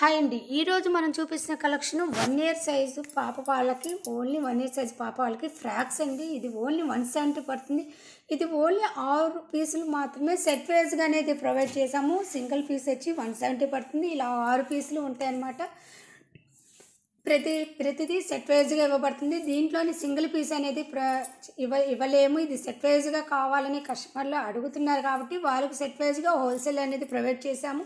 hi అండి ఈరోజు మనం చూపిస్తున్న కలెక్షన్ వన్ ఇయర్ సైజు పాప వాళ్ళకి ఓన్లీ వన్ ఇయర్ సైజు పాప వాళ్ళకి ఫ్రాక్స్ అండి ఇది ఓన్లీ వన్ సెవెంటీ పడుతుంది ఇది ఓన్లీ ఆరు పీసులు మాత్రమే సెట్ వైజ్గా అనేది ప్రొవైడ్ చేసాము సింగిల్ పీస్ వచ్చి వన్ సెవెంటీ పడుతుంది ఇలా ఆరు పీసులు ఉంటాయన్నమాట ప్రతి ప్రతిదీ సెట్ వైజ్గా ఇవ్వబడుతుంది దీంట్లోని సింగిల్ పీస్ అనేది ప్ర ఇవ్వ ఇవ్వలేము ఇది సెట్ వైజ్గా కావాలని కస్టమర్లు అడుగుతున్నారు కాబట్టి వాళ్ళకి సెట్ వైజ్గా హోల్సేల్ అనేది ప్రొవైడ్ చేశాము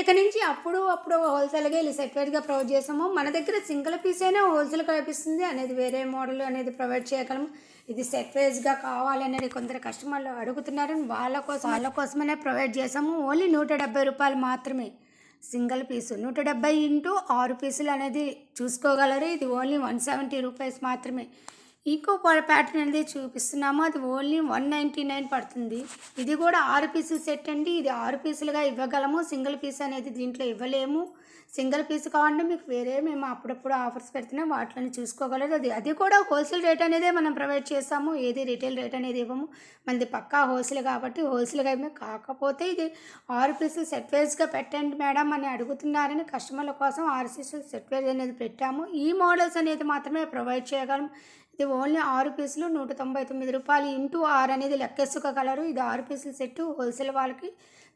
ఇక నుంచి అప్పుడు అప్పుడు హోల్సేల్గా ఇలా సెట్ వైజ్గా ప్రొవైడ్ చేసాము మన దగ్గర సింగిల్ పీస్ అయినా హోల్సేల్ కనిపిస్తుంది అనేది వేరే మోడల్ అనేది ప్రొవైడ్ చేయగలము ఇది సెట్ వైజ్గా కావాలనేది కొందరు కస్టమర్లు అడుగుతున్నారు వాళ్ళ కోసం వాళ్ళ కోసమనే ప్రొవైడ్ చేసాము ఓన్లీ నూట డెబ్బై రూపాయలు మాత్రమే సింగిల్ పీసు నూట డెబ్బై ఇంటూ ఆరు పీసులు అనేది చూసుకోగలరు ఇది ఓన్లీ వన్ సెవెంటీ రూపీస్ మాత్రమే ఇంకో ప్యాటర్న్ అనేది చూపిస్తున్నాము అది ఓన్లీ వన్ నైంటీ నైన్ పడుతుంది ఇది కూడా ఆరు పీసులు సెట్ అండి ఇది ఆరు పీసులుగా ఇవ్వగలము సింగిల్ పీస్ అనేది దీంట్లో ఇవ్వలేము సింగిల్ పీస్ కావాలంటే మీకు వేరే మేము అప్పుడప్పుడు ఆఫర్స్ పెడుతున్నాం వాటిని చూసుకోగలరు అది అది కూడా హోల్సేల్ రేట్ అనేదే మనం ప్రొవైడ్ చేస్తాము ఏది రిటైల్ రేట్ అనేది ఇవ్వము మనది పక్కా హోల్సేల్ కాబట్టి హోల్సేల్గా ఏమే కాకపోతే ఇది ఆరు పీసులు సెట్ వైజ్గా పెట్టండి మేడం అని అడుగుతున్నారని కస్టమర్ల కోసం ఆరు పీసులు సెట్ వైజ్ అనేది పెట్టాము ఈ మోడల్స్ అనేది మాత్రమే ప్రొవైడ్ చేయగలం ఇది ఓన్లీ ఆరు పీసులు నూట తొంభై తొమ్మిది రూపాయలు ఇంటూ ఆరు అనేది లెక్కేసుక కలరు ఇది ఆరు పీసులు సెట్టు హోల్సేల్ వాళ్ళకి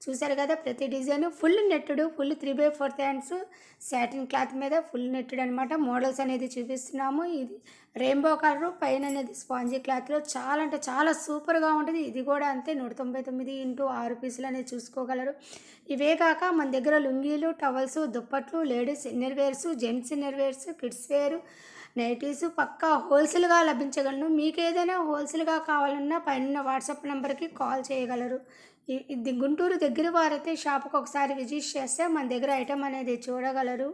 చూశారు కదా ప్రతి డిజైన్ ఫుల్ నెట్టుడు full three by four hands satin cloth మీద ఫుల్ నెట్టుడు అనమాట మోడల్స్ అనేది చూపిస్తున్నాము ఇది రెయిన్బో కలరు పైన అనేది స్పాంజీ క్లాత్లో చాలా అంటే చాలా సూపర్గా ఉంటుంది ఇది కూడా అంతే నూట తొంభై తొమ్మిది ఇంటూ ఆరు పీసులు అనేది చూసుకోగలరు ఇవే కాక మన దగ్గర లుంగీలు టవల్స్ దుప్పట్లు ladies inner wears gents inner wears kids wear nighties పక్కా హోల్సేల్గా లభించగలను మీకు ఏదైనా హోల్సేల్గా కావాలన్నా పైన వాట్సాప్ నెంబర్కి కాల్ చేయగలరు ఇది గుంటూరు దగ్గర వారైతే షాప్కి ఒకసారి విజిట్ చేస్తే మన దగ్గర ఐటమ్ అనేది చూడగలరు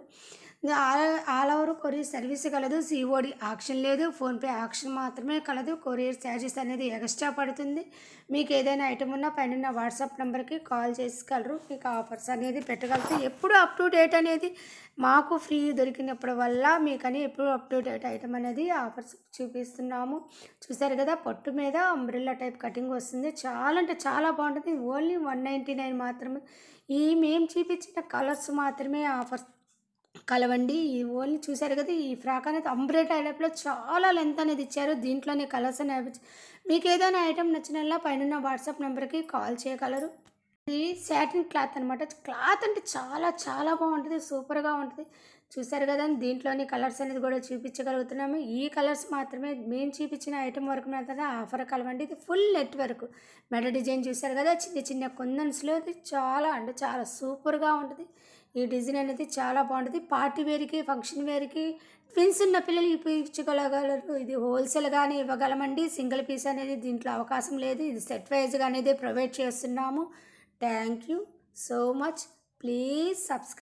all all over courier service కలదు సిఓడి ఆప్షన్ లేదు ఫోన్పే ఆప్షన్ మాత్రమే కలదు కొరియర్ ఛార్జెస్ అనేది ఎక్స్ట్రా పడుతుంది మీకు ఏదైనా ఐటమ్ ఉన్నా పైన వాట్సాప్ నెంబర్కి కాల్ చేసుకోగలరు మీకు ఆఫర్స్ అనేది పెట్టగలరు ఎప్పుడు అప్ టు డేట్ అనేది మాకు ఫ్రీ దొరికినప్పుడు వల్ల మీకని ఎప్పుడు అప్ టు డేట్ ఐటమ్ అనేది ఆఫర్స్ చూపిస్తున్నాము చూసారు కదా పట్టు మీద అంబ్రిల్లా టైప్ కటింగ్ వస్తుంది చాలా అంటే చాలా బాగుంటుంది ఓన్లీ వన్ నైంటీ నైన్ మాత్రమే ఈ మేము చూపించిన కలర్స్ మాత్రమే ఆఫర్స్ కలవండి ఈ ఓన్లీ చూశారు కదా ఈ ఫ్రాక్ అనేది అంబ్రేటా టైప్లో చాలా లెంత్ అనేది ఇచ్చారు దీంట్లోనే కలర్స్ అనేవి మీకు ఏదైనా ఐటెం నచ్చినలా పైన వాట్సాప్ నెంబర్కి కాల్ చేయగలరు ఇది శాటిన్ క్లాత్ అనమాట క్లాత్ అంటే చాలా చాలా బాగుంటుంది సూపర్గా ఉంటుంది చూసారు కదా దీంట్లోని కలర్స్ అనేది కూడా చూపించగలుగుతున్నాము ఈ కలర్స్ మాత్రమే మేము చూపించిన ఐటెం వరకు మాత్రమే ఆఫర్ కలవండి ఇది ఫుల్ నెట్ మెడ డిజైన్ చూసారు కదా చిన్న చిన్న కుందన్స్లో ఇది చాలా అంటే చాలా సూపర్గా ఉంటుంది ఈ డిజైన్ అనేది చాలా బాగుంటుంది పార్టీ వేర్కి ఫంక్షన్ వేర్కి ట్విన్స్ ఉన్న పిల్లలు ఉపయోగించుకోగలరు ఇది హోల్సేల్గానే ఇవ్వగలమండి సింగిల్ పీస్ అనేది దీంట్లో అవకాశం లేదు ఇది సెట్ వైజ్గా అనేది ప్రొవైడ్ చేస్తున్నాము thank you so much please subscribe